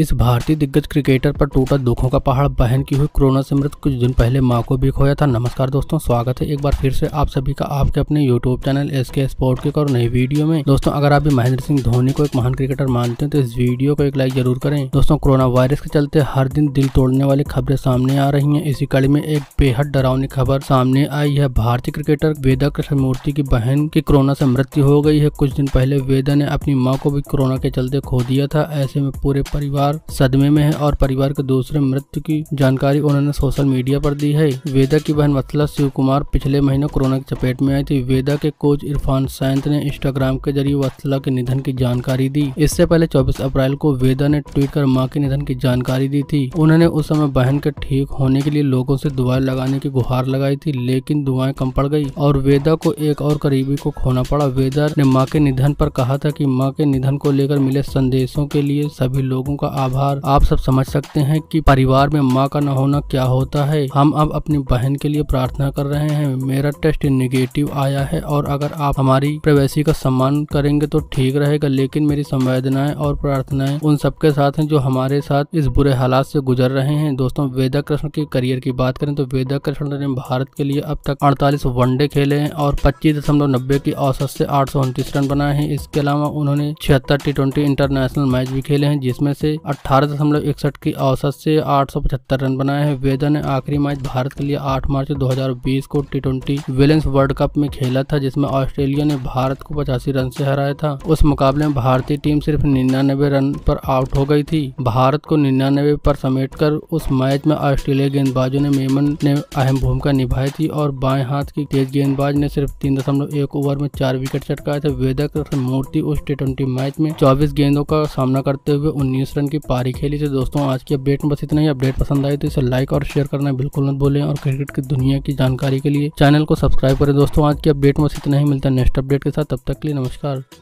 इस भारतीय दिग्गज क्रिकेटर पर टूटा दुखों का पहाड़ बहन की हुई कोरोना से मृत कुछ दिन पहले मां को भी खोया था नमस्कार दोस्तों स्वागत है एक बार फिर से आप सभी का आपके अपने YouTube channel S K sport के और नई वीडियो में दोस्तों अगर आप भी महेंद्र सिंह धोनी को एक महान क्रिकेटर मानते हैं तो इस वीडियो को एक लाइक जरूर करें दोस्तों कोरोना वायरस के चलते हर दिन दिल तोड़ने वाली खबरें सामने आ रही है इसी कड़ी में एक बेहद डरावनी खबर सामने आई है भारतीय क्रिकेटर वेदा कृष्णमूर्ति की बहन की कोरोना से मृत्यु हो गई है कुछ दिन पहले वेदा ने अपनी माँ को भी कोरोना के चलते खो दिया था ऐसे में पूरे परिवार परिवार सदमे में है और परिवार के दूसरे मृत्यु की जानकारी उन्होंने सोशल मीडिया पर दी है वेदा की बहन मतला शिव कुमार पिछले महीने कोरोना की चपेट में आई थी वेदा के कोच इरफान सैंत ने इंस्टाग्राम के जरिए वत्सला के निधन की जानकारी दी इससे पहले 24 अप्रैल को वेदा ने ट्वीट कर मां के निधन की जानकारी दी थी उन्होंने उस समय बहन के ठीक होने के लिए लोगों से दुआएं लगाने की गुहार लगाई थी लेकिन दुआएं कम पड़ गई और वेदा को एक और करीबी को खोना पड़ा वेदा ने माँ के निधन पर कहा था कि माँ के निधन को लेकर मिले संदेशों के लिए सभी लोगों का आभार आप सब समझ सकते हैं कि परिवार में माँ का न होना क्या होता है हम अब अपनी बहन के लिए प्रार्थना कर रहे हैं मेरा टेस्ट निगेटिव आया है और अगर आप हमारी प्रवेशी का सम्मान करेंगे तो ठीक रहेगा लेकिन मेरी संवेदनाएं और प्रार्थनाएं उन सबके साथ हैं जो हमारे साथ इस बुरे हालात से गुजर रहे हैं दोस्तों वेदा कृष्ण के करियर की बात करें तो वेदा कृष्ण ने भारत के लिए अब तक अड़तालीस वनडे खेले हैं और पच्चीस दशमलव नब्बे की औसत से आठ रन बनाए हैं इसके अलावा उन्होंने छिहत्तर टी ट्वेंटी इंटरनेशनल मैच भी खेले हैं जिसमें से दशमलव अठारह की औसत से पचहत्तर रन बनाए हैं वेदर ने आखिरी मैच भारत के लिए 8 मार्च 2020 को T twenty women's World Cup में खेला था जिसमें ऑस्ट्रेलिया ने भारत को पचासी रन से हराया था उस मुकाबले में भारतीय टीम सिर्फ निन्यानबे रन पर आउट हो गई थी भारत को निन्यानबे पर कर उस मैच में ऑस्ट्रेलिया गेंदबाजों ने मेमन ने अहम भूमिका निभाई थी और बाएं हाथ की तेज गेंदबाज ने सिर्फ तीन दशमलव एक ओवर में चार विकेट चटकाए थे वेदक मूर्ति उस टी ट्वेंटी मैच में चौबीस गेंदों का सामना करते हुए उन्नीस रन रन की पारी खेली थी दोस्तों आज की अपडेट में बस इतना ही अपडेट पसंद आई तो इसे लाइक और शेयर करना बिल्कुल मत भूलें और क्रिकेट की दुनिया की जानकारी के लिए चैनल को सब्सक्राइब करें दोस्तों आज की अपडेट में बस इतना ही मिलता है नेक्स्ट अपडेट के साथ तब तक के लिए नमस्कार